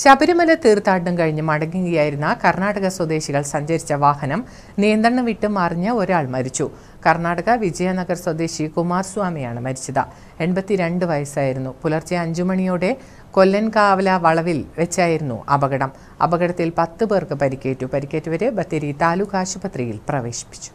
ശബരിമല തീർത്ഥാടനം കഴിഞ്ഞ് മടങ്ങുകയായിരുന്ന കർണാടക സ്വദേശികൾ സഞ്ചരിച്ച വാഹനം നിയന്ത്രണം വിട്ട് മറിഞ്ഞ് ഒരാൾ മരിച്ചു കർണാടക വിജയനഗർ സ്വദേശി കുമാർ സ്വാമിയാണ് മരിച്ചത് എൺപത്തിരണ്ട് വയസ്സായിരുന്നു പുലർച്ചെ അഞ്ചുമണിയോടെ മണിയോടെ കൊല്ലൻകാവല വളവിൽ വെച്ചായിരുന്നു അപകടം അപകടത്തിൽ പത്ത് പേർക്ക് പരിക്കേറ്റു പരിക്കേറ്റവരെ ബത്തേരി താലൂക്ക് ആശുപത്രിയിൽ പ്രവേശിപ്പിച്ചു